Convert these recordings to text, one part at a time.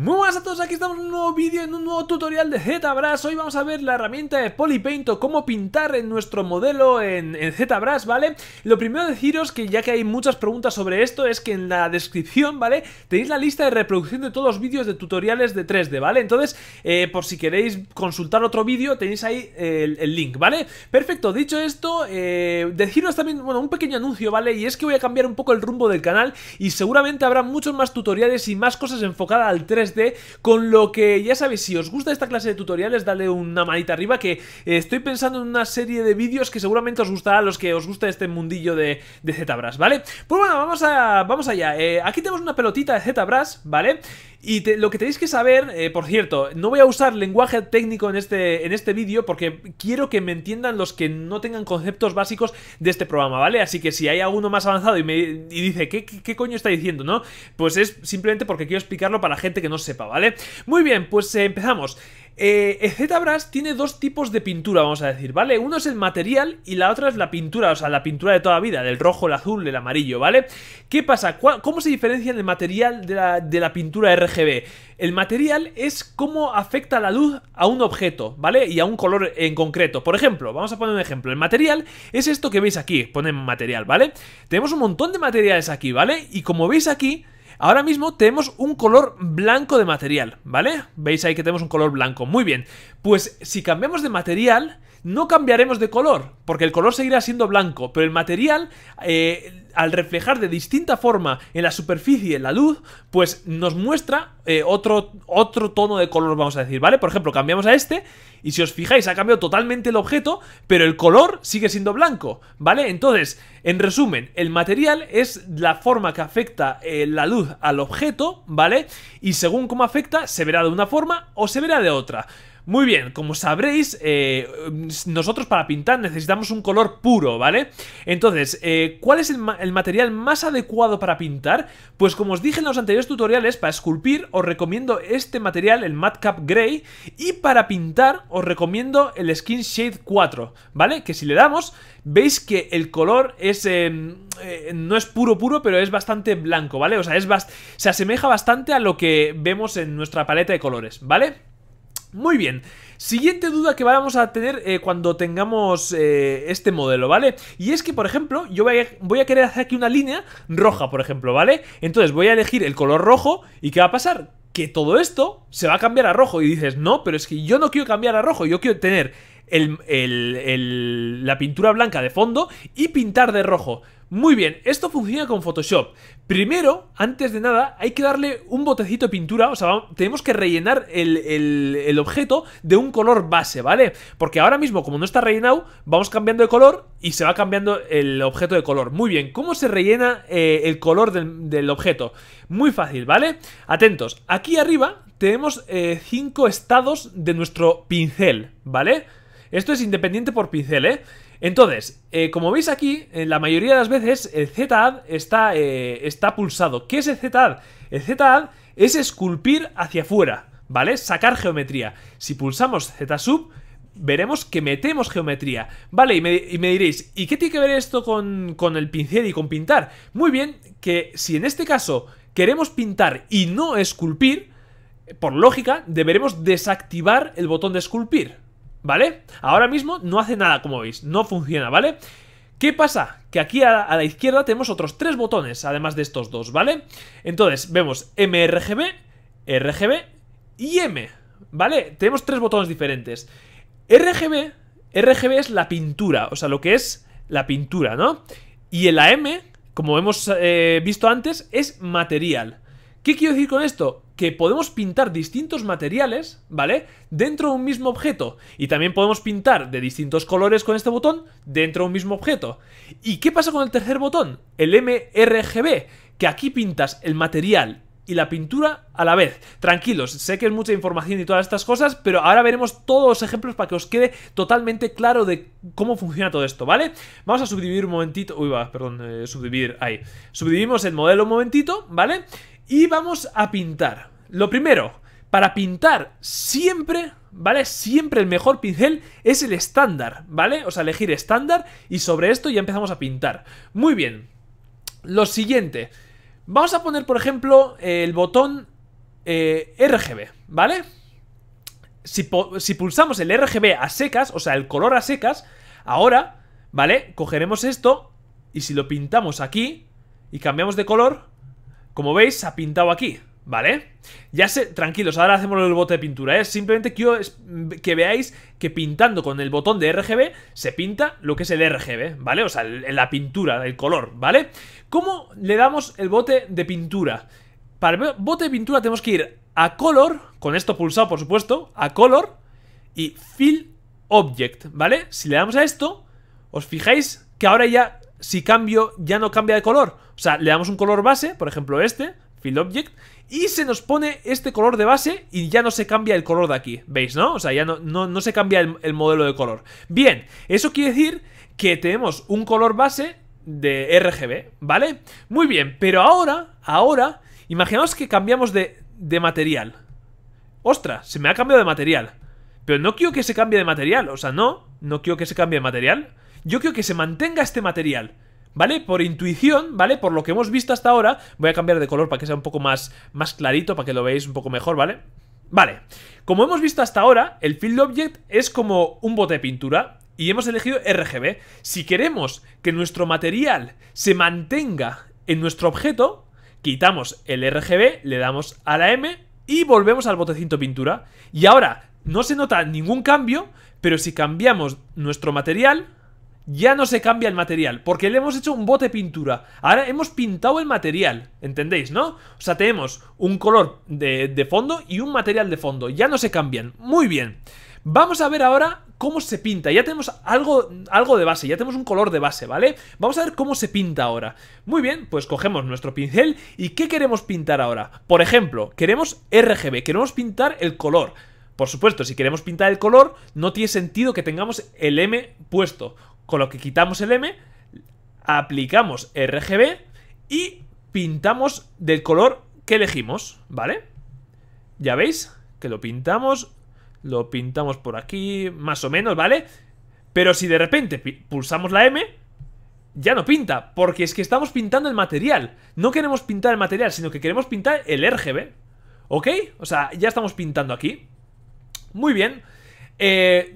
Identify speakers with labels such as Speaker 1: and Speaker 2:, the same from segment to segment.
Speaker 1: Muy buenas a todos, aquí estamos en un nuevo vídeo, en un nuevo tutorial de ZBrush Hoy vamos a ver la herramienta de Polypaint o cómo pintar en nuestro modelo en, ZBrush, ¿vale? Lo primero deciros que ya que hay muchas preguntas sobre esto es que en la descripción, ¿vale? Tenéis la lista de reproducción de todos los vídeos de tutoriales de 3D, ¿vale? Entonces, eh, por si queréis consultar otro vídeo, tenéis ahí el, link, ¿vale? Perfecto, dicho esto, eh, deciros también, bueno, un pequeño anuncio, ¿vale? Y es que voy a cambiar un poco el rumbo del canal y seguramente habrá muchos más tutoriales y más cosas enfocadas al 3D este, con lo que ya sabéis, si os gusta esta clase de tutoriales, dale una manita arriba que eh, estoy pensando en una serie de vídeos que seguramente os gustará a los que os gusta este mundillo de, de ZBrush, ¿vale? Pues bueno, vamos, a, vamos allá. Eh, aquí tenemos una pelotita de ZBrush, ¿vale? Y lo que tenéis que saber, eh, por cierto, no voy a usar lenguaje técnico en este, en este vídeo porque quiero que me entiendan los que no tengan conceptos básicos de este programa, ¿vale? Así que si hay alguno más avanzado y me dice, ¿qué, coño está diciendo, no? Pues es simplemente porque quiero explicarlo para gente que no sepa, ¿vale? Muy bien, pues eh, empezamos. Eh, tiene dos tipos de pintura, vamos a decir, ¿vale? Uno es el material y la otra es la pintura, o sea, la pintura de toda vida, del rojo, el azul, el amarillo, ¿vale? ¿Qué pasa? ¿Cómo se diferencia el material de la, de la pintura RGB? El material es cómo afecta la luz a un objeto, ¿vale? Y a un color en concreto. Por ejemplo, vamos a poner un ejemplo. El material es esto que veis aquí, ponen material, ¿vale? Tenemos un montón de materiales aquí, ¿vale? Y como veis aquí... Ahora mismo tenemos un color blanco de material, ¿vale? Veis ahí que tenemos un color blanco. Muy bien, pues si cambiamos de material no cambiaremos de color, porque el color seguirá siendo blanco, pero el material, eh, al reflejar de distinta forma en la superficie la luz, pues nos muestra eh, otro, otro tono de color, vamos a decir, ¿vale? Por ejemplo, cambiamos a este, y si os fijáis, ha cambiado totalmente el objeto, pero el color sigue siendo blanco, ¿vale? Entonces, en resumen, el material es la forma que afecta eh, la luz al objeto, ¿vale? Y según cómo afecta, se verá de una forma o se verá de otra. Muy bien, como sabréis, eh, nosotros para pintar necesitamos un color puro, ¿vale? Entonces, eh, ¿cuál es el, material más adecuado para pintar? Pues como os dije en los anteriores tutoriales, para esculpir os recomiendo este material, el Matcap Grey, y para pintar os recomiendo el Skin Shade 4, ¿vale? Que si le damos, veis que el color es... Eh, no es puro puro, pero es bastante blanco, ¿vale? O sea, es se asemeja bastante a lo que vemos en nuestra paleta de colores, ¿vale? Muy bien, siguiente duda que vamos a tener eh, cuando tengamos eh, este modelo, ¿vale? Y es que, por ejemplo, yo voy a, querer hacer aquí una línea roja, por ejemplo, ¿vale? Entonces voy a elegir el color rojo y ¿qué va a pasar? Que todo esto se va a cambiar a rojo y dices, no, pero es que yo no quiero cambiar a rojo, yo quiero tener la pintura blanca de fondo y pintar de rojo. Muy bien, esto funciona con Photoshop. Primero, antes de nada, hay que darle un botecito de pintura, o sea, tenemos que rellenar el, objeto de un color base, ¿vale? Porque ahora mismo, como no está rellenado, vamos cambiando de color y se va cambiando el objeto de color. Muy bien, ¿cómo se rellena eh, el color del, objeto? Muy fácil, ¿vale? Atentos, aquí arriba tenemos eh, cinco estados de nuestro pincel, ¿vale? Esto es independiente por pincel, ¿eh? Entonces, eh, como veis aquí, en eh, la mayoría de las veces el ZAD está, eh, está pulsado. ¿Qué es el ZAD? El ZAD es esculpir hacia afuera, ¿vale? Sacar geometría. Si pulsamos Z sub, veremos que metemos geometría. Vale, y me, diréis, ¿y qué tiene que ver esto con, con el pincel y con pintar? Muy bien, que si en este caso queremos pintar y no esculpir, por lógica, deberemos desactivar el botón de esculpir, ¿Vale? Ahora mismo no hace nada, como veis, no funciona, ¿vale? ¿Qué pasa? Que aquí a, la izquierda tenemos otros tres botones, además de estos dos, ¿vale? Entonces, vemos MRGB, RGB y M, ¿vale? Tenemos tres botones diferentes. RGB, RGB es la pintura, o sea, lo que es la pintura, ¿no? Y el m como hemos eh, visto antes, es material. ¿Qué quiero decir con esto? Que podemos pintar distintos materiales, ¿vale? Dentro de un mismo objeto. Y también podemos pintar de distintos colores con este botón dentro de un mismo objeto. ¿Y qué pasa con el tercer botón? El MRGB, que aquí pintas el material y la pintura a la vez. Tranquilos, sé que es mucha información y todas estas cosas, pero ahora veremos todos los ejemplos para que os quede totalmente claro de cómo funciona todo esto, ¿vale? Vamos a subdividir un momentito, uy va, perdón, eh, subdividir, ahí. Subdivimos el modelo un momentito, ¿vale? Y vamos a pintar. Lo primero, para pintar siempre, ¿vale? Siempre el mejor pincel es el estándar, ¿vale? O sea, elegir estándar y sobre esto ya empezamos a pintar. Muy bien. Lo siguiente. Vamos a poner, por ejemplo, el botón eh, RGB, ¿vale? Si, si pulsamos el RGB a secas, o sea, el color a secas, ahora, ¿vale? Cogeremos esto y si lo pintamos aquí y cambiamos de color, como veis, se ha pintado aquí, ¿vale? Ya sé, tranquilos, ahora hacemos el bote de pintura, ¿eh? Simplemente quiero que veáis que pintando con el botón de RGB se pinta lo que es el RGB, ¿vale? O sea, la pintura, el color, ¿vale? ¿Cómo le damos el bote de pintura? Para el bote de pintura tenemos que ir a Color, con esto pulsado, por supuesto, a Color y Fill Object, ¿vale? Si le damos a esto, os fijáis que ahora ya, si cambio, ya no cambia de color. O sea, le damos un color base, por ejemplo este, Field Object, y se nos pone este color de base y ya no se cambia el color de aquí, ¿veis, no? O sea, ya no, no, se cambia el, modelo de color. Bien, eso quiere decir que tenemos un color base de RGB, ¿vale? Muy bien, pero ahora, ahora, imaginaos que cambiamos de, de material. Ostras, se me ha cambiado de material. Pero no quiero que se cambie de material, o sea, no, no quiero que se cambie de material. Yo quiero que se mantenga este material. ¿vale? Por intuición, ¿vale? Por lo que hemos visto hasta ahora, voy a cambiar de color para que sea un poco más, más clarito, para que lo veáis un poco mejor, ¿vale? Vale, como hemos visto hasta ahora, el Field Object es como un bote de pintura y hemos elegido RGB. Si queremos que nuestro material se mantenga en nuestro objeto, quitamos el RGB, le damos a la M y volvemos al botecito pintura. Y ahora no se nota ningún cambio, pero si cambiamos nuestro material, ya no se cambia el material, porque le hemos hecho un bote pintura. Ahora hemos pintado el material, ¿entendéis, no? O sea, tenemos un color de, fondo y un material de fondo, ya no se cambian. Muy bien. Vamos a ver ahora cómo se pinta. Ya tenemos algo, algo, de base, ya tenemos un color de base, ¿vale? Vamos a ver cómo se pinta ahora. Muy bien, pues cogemos nuestro pincel y ¿qué queremos pintar ahora? Por ejemplo, queremos RGB, queremos pintar el color. Por supuesto, si queremos pintar el color, no tiene sentido que tengamos el M puesto con lo que quitamos el M, aplicamos RGB y pintamos del color que elegimos, ¿vale? Ya veis que lo pintamos, lo pintamos por aquí, más o menos, ¿vale? Pero si de repente pulsamos la M, ya no pinta, porque es que estamos pintando el material. No queremos pintar el material, sino que queremos pintar el RGB, ¿ok? O sea, ya estamos pintando aquí. Muy bien. Eh,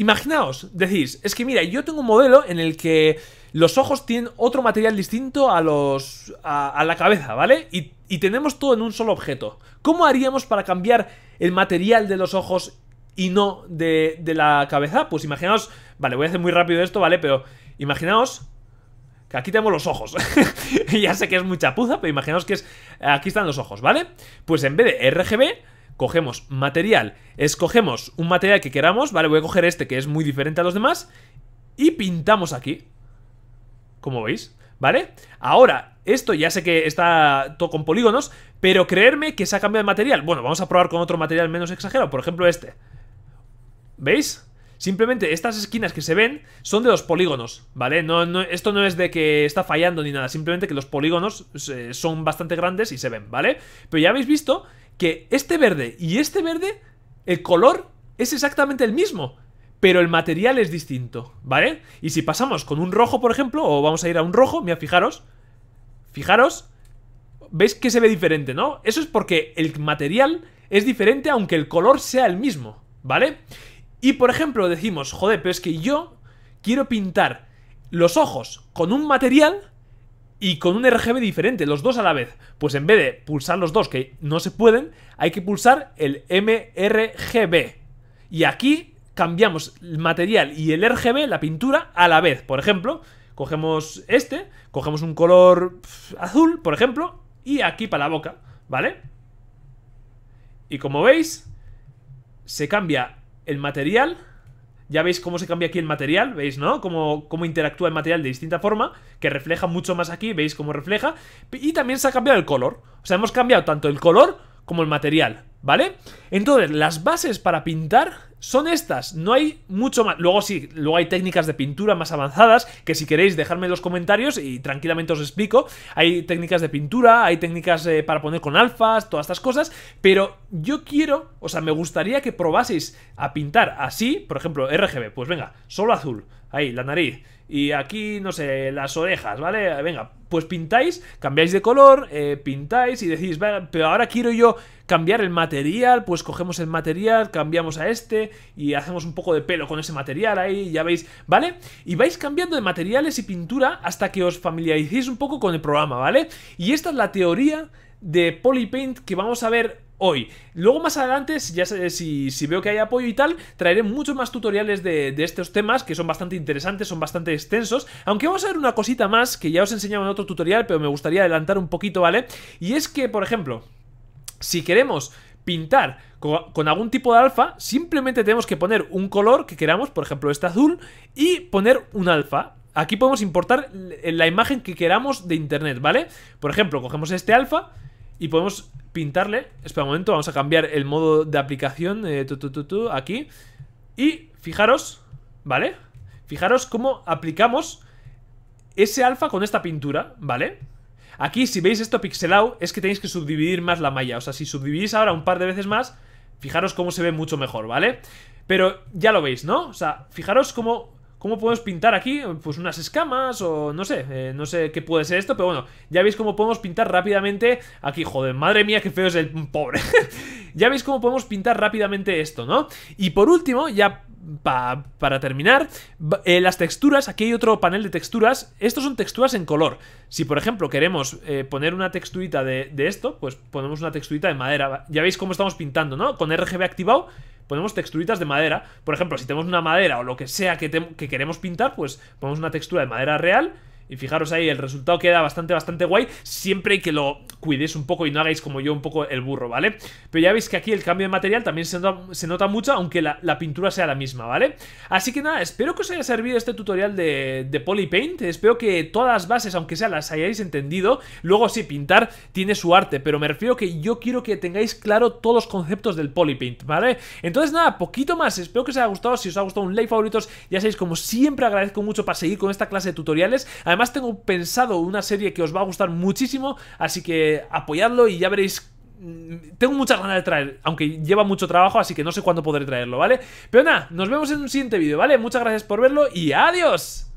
Speaker 1: Imaginaos, decís, es que mira, yo tengo un modelo en el que los ojos tienen otro material distinto a los. a, la cabeza, ¿vale? Y, y, tenemos todo en un solo objeto. ¿Cómo haríamos para cambiar el material de los ojos y no de, de la cabeza? Pues imaginaos, vale, voy a hacer muy rápido esto, ¿vale? Pero imaginaos que aquí tenemos los ojos. ya sé que es mucha puza, pero imaginaos que es. aquí están los ojos, ¿vale? Pues en vez de RGB cogemos material, escogemos un material que queramos, vale, voy a coger este que es muy diferente a los demás y pintamos aquí, como veis, ¿vale? Ahora, esto ya sé que está todo con polígonos, pero creerme que se ha cambiado de material. Bueno, vamos a probar con otro material menos exagerado, por ejemplo este. ¿Veis? Simplemente estas esquinas que se ven son de los polígonos, ¿vale? no, esto no es de que está fallando ni nada, simplemente que los polígonos eh, son bastante grandes y se ven, ¿vale? Pero ya habéis visto que este verde y este verde, el color es exactamente el mismo, pero el material es distinto, ¿vale? Y si pasamos con un rojo, por ejemplo, o vamos a ir a un rojo, mira, fijaros, fijaros, veis que se ve diferente, ¿no? Eso es porque el material es diferente aunque el color sea el mismo, ¿vale? Y por ejemplo decimos, joder, pero es que yo quiero pintar los ojos con un material y con un RGB diferente, los dos a la vez. Pues en vez de pulsar los dos, que no se pueden, hay que pulsar el MRGB. Y aquí cambiamos el material y el RGB, la pintura, a la vez. Por ejemplo, cogemos este, cogemos un color azul, por ejemplo, y aquí para la boca, ¿vale? Y como veis, se cambia el material ya veis cómo se cambia aquí el material, ¿veis, no? Cómo, cómo interactúa el material de distinta forma, que refleja mucho más aquí, ¿veis cómo refleja? Y también se ha cambiado el color. O sea, hemos cambiado tanto el color como el material, ¿vale? Entonces, las bases para pintar son estas, no hay mucho más. Luego sí, luego hay técnicas de pintura más avanzadas, que si queréis dejarme en los comentarios y tranquilamente os explico. Hay técnicas de pintura, hay técnicas eh, para poner con alfas, todas estas cosas, pero yo quiero, o sea, me gustaría que probaseis a pintar así, por ejemplo, RGB, pues venga, solo azul, ahí, la nariz, y aquí, no sé, las orejas, ¿vale? Venga, pues pintáis, cambiáis de color, eh, pintáis y decís, pero ahora quiero yo cambiar el material, pues cogemos el material, cambiamos a este y hacemos un poco de pelo con ese material ahí, ya veis, ¿vale? Y vais cambiando de materiales y pintura hasta que os familiaricéis un poco con el programa, ¿vale? Y esta es la teoría de Polypaint que vamos a ver hoy. Luego más adelante, ya sé, si, veo que hay apoyo y tal, traeré muchos más tutoriales de, estos temas que son bastante interesantes, son bastante extensos. Aunque vamos a ver una cosita más que ya os enseñaba en otro tutorial, pero me gustaría adelantar un poquito, ¿vale? Y es que, por ejemplo, si queremos pintar con, con algún tipo de alfa, simplemente tenemos que poner un color que queramos, por ejemplo este azul, y poner un alfa. Aquí podemos importar la imagen que queramos de internet, ¿vale? Por ejemplo, cogemos este alfa, y podemos pintarle. Espera un momento, vamos a cambiar el modo de aplicación eh, aquí. Y fijaros, ¿vale? Fijaros cómo aplicamos ese alfa con esta pintura, ¿vale? Aquí, si veis esto pixelado, es que tenéis que subdividir más la malla. O sea, si subdividís ahora un par de veces más, fijaros cómo se ve mucho mejor, ¿vale? Pero ya lo veis, ¿no? O sea, fijaros cómo ¿Cómo podemos pintar aquí? Pues unas escamas o no sé, eh, no sé qué puede ser esto, pero bueno, ya veis cómo podemos pintar rápidamente aquí, joder, madre mía, qué feo es el pobre. ya veis cómo podemos pintar rápidamente esto, ¿no? Y por último, ya para terminar, eh, las texturas, aquí hay otro panel de texturas. Estos son texturas en color. Si, por ejemplo, queremos eh, poner una texturita de, esto, pues ponemos una texturita de madera. Ya veis cómo estamos pintando, ¿no? Con RGB activado ponemos texturitas de madera. Por ejemplo, si tenemos una madera o lo que sea que, que queremos pintar, pues ponemos una textura de madera real. Y fijaros ahí, el resultado queda bastante, bastante guay. Siempre que lo, cuidéis un poco y no hagáis como yo un poco el burro, ¿vale? Pero ya veis que aquí el cambio de material también se nota, mucho, aunque la, pintura sea la misma, ¿vale? Así que nada, espero que os haya servido este tutorial de, de Polypaint, espero que todas las bases, aunque sea las hayáis entendido, luego sí, pintar tiene su arte, pero me refiero que yo quiero que tengáis claro todos los conceptos del Polypaint, ¿vale? Entonces nada, poquito más, espero que os haya gustado, si os ha gustado un like favoritos, ya sabéis, como siempre agradezco mucho para seguir con esta clase de tutoriales, además tengo pensado una serie que os va a gustar muchísimo, así que apoyarlo apoyadlo y ya veréis mm, tengo muchas ganas de traer, aunque lleva mucho trabajo, así que no sé cuándo podré traerlo, ¿vale? Pero nada, nos vemos en un siguiente vídeo, ¿vale? Muchas gracias por verlo y adiós.